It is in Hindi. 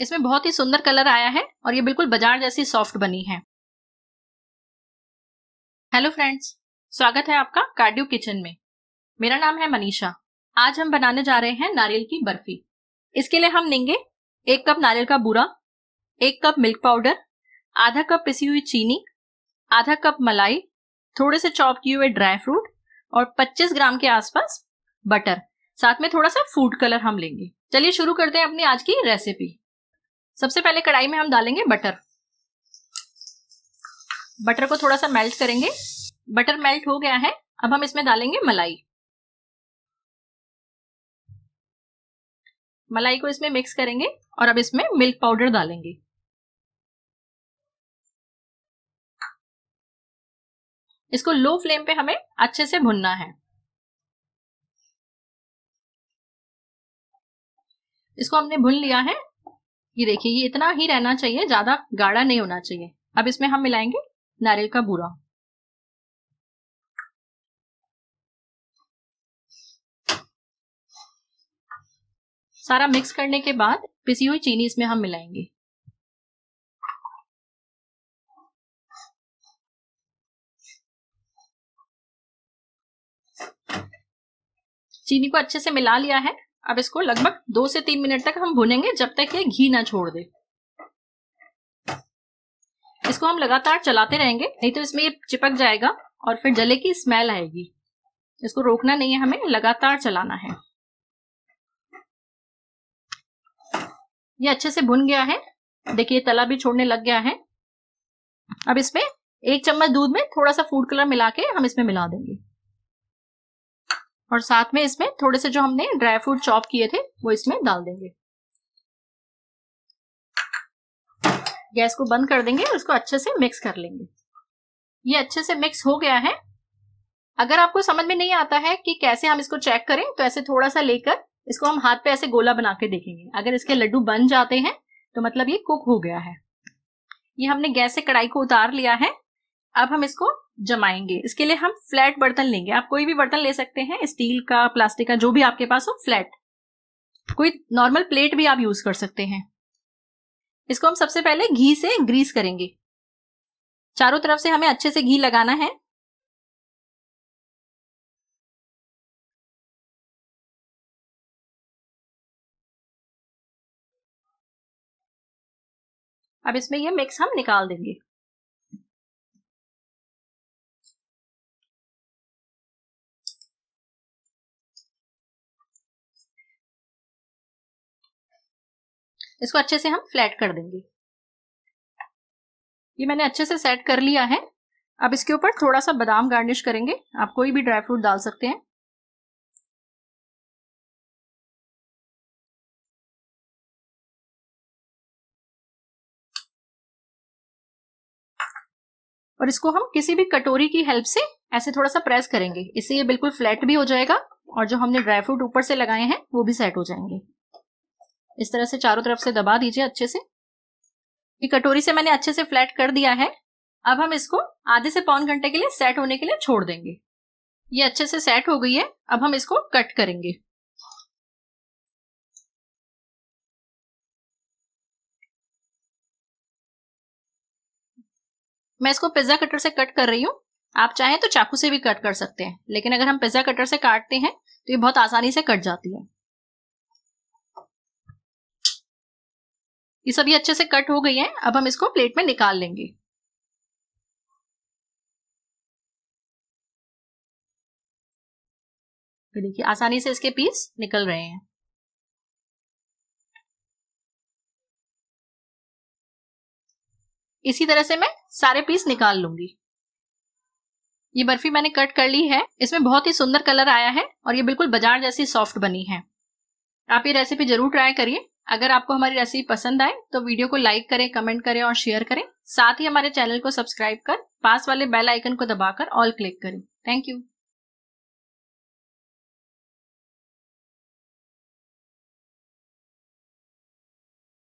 इसमें बहुत ही सुंदर कलर आया है और ये बिल्कुल बाजार जैसी सॉफ्ट बनी है हेलो फ्रेंड्स स्वागत है आपका कार्डियो किचन में मेरा नाम है मनीषा आज हम बनाने जा रहे हैं नारियल की बर्फी इसके लिए हम लेंगे एक कप नारियल का बूरा एक कप मिल्क पाउडर आधा कप पिसी हुई चीनी आधा कप मलाई थोड़े से चॉप किए हुए ड्राई फ्रूट और 25 ग्राम के आसपास बटर साथ में थोड़ा सा फूड कलर हम लेंगे चलिए शुरू करते हैं अपनी आज की रेसिपी सबसे पहले कढ़ाई में हम डालेंगे बटर बटर को थोड़ा सा मेल्ट करेंगे बटर मेल्ट हो गया है अब हम इसमें डालेंगे मलाई मलाई को इसमें मिक्स करेंगे और अब इसमें मिल्क पाउडर डालेंगे इसको लो फ्लेम पे हमें अच्छे से भुनना है इसको हमने भुन लिया है ये देखिए ये इतना ही रहना चाहिए ज्यादा गाढ़ा नहीं होना चाहिए अब इसमें हम मिलाएंगे नारियल का बूरा सारा मिक्स करने के बाद पिसी हुई चीनी इसमें हम मिलाएंगे चीनी को अच्छे से मिला लिया है अब इसको लगभग दो से तीन मिनट तक हम भुनेंगे जब तक ये घी ना छोड़ दे इसको हम लगातार चलाते रहेंगे नहीं तो इसमें ये चिपक जाएगा और फिर जले की स्मेल आएगी इसको रोकना नहीं है हमें लगातार चलाना है ये अच्छे से भुन गया है देखिए तला भी छोड़ने लग गया है अब इसमें एक चम्मच दूध में थोड़ा सा फूड कलर मिला के हम इसमें मिला देंगे और साथ में इसमें थोड़े से जो हमने ड्राई फ्रूट चॉप किए थे वो इसमें डाल देंगे गैस को बंद कर देंगे और इसको अच्छे से मिक्स कर लेंगे ये अच्छे से मिक्स हो गया है अगर आपको समझ में नहीं आता है कि कैसे हम इसको चेक करें तो ऐसे थोड़ा सा लेकर इसको हम हाथ पे ऐसे गोला बना के देखेंगे अगर इसके लड्डू बन जाते हैं तो मतलब ये कुक हो गया है ये हमने गैस से कढ़ाई को उतार लिया है अब हम इसको जमाएंगे इसके लिए हम फ्लैट बर्तन लेंगे आप कोई भी बर्तन ले सकते हैं स्टील का प्लास्टिक का जो भी आपके पास हो फ्लैट कोई नॉर्मल प्लेट भी आप यूज कर सकते हैं इसको हम सबसे पहले घी से ग्रीस करेंगे चारों तरफ से हमें अच्छे से घी लगाना है अब इसमें ये मिक्स हम निकाल देंगे इसको अच्छे से हम फ्लैट कर देंगे ये मैंने अच्छे से सेट कर लिया है अब इसके ऊपर थोड़ा सा बादाम गार्निश करेंगे आप कोई भी ड्राई फ्रूट डाल सकते हैं और इसको हम किसी भी कटोरी की हेल्प से ऐसे थोड़ा सा प्रेस करेंगे इससे ये बिल्कुल फ्लैट भी हो जाएगा और जो हमने ड्राई फ्रूट ऊपर से लगाए हैं वो भी सेट हो जाएंगे इस तरह से चारों तरफ से दबा दीजिए अच्छे से ये कटोरी से मैंने अच्छे से फ्लैट कर दिया है अब हम इसको आधे से पौन घंटे के लिए सेट होने के लिए छोड़ देंगे ये अच्छे से सेट हो गई है अब हम इसको कट करेंगे मैं इसको पिज्जा कटर से कट कर रही हूं आप चाहें तो चाकू से भी कट कर सकते हैं लेकिन अगर हम पिज्जा कटर से काटते हैं तो ये बहुत आसानी से कट जाती है ये सभी अच्छे से कट हो गई हैं अब हम इसको प्लेट में निकाल लेंगे तो देखिए आसानी से इसके पीस निकल रहे हैं इसी तरह से मैं सारे पीस निकाल लूंगी ये बर्फी मैंने कट कर ली है इसमें बहुत ही सुंदर कलर आया है और ये बिल्कुल बाजार जैसी सॉफ्ट बनी है आप ये रेसिपी जरूर ट्राई करिए अगर आपको हमारी रेसिपी पसंद आए तो वीडियो को लाइक करें कमेंट करें और शेयर करें साथ ही हमारे चैनल को सब्सक्राइब कर पास वाले बेल आइकन को दबाकर ऑल क्लिक करें थैंक यू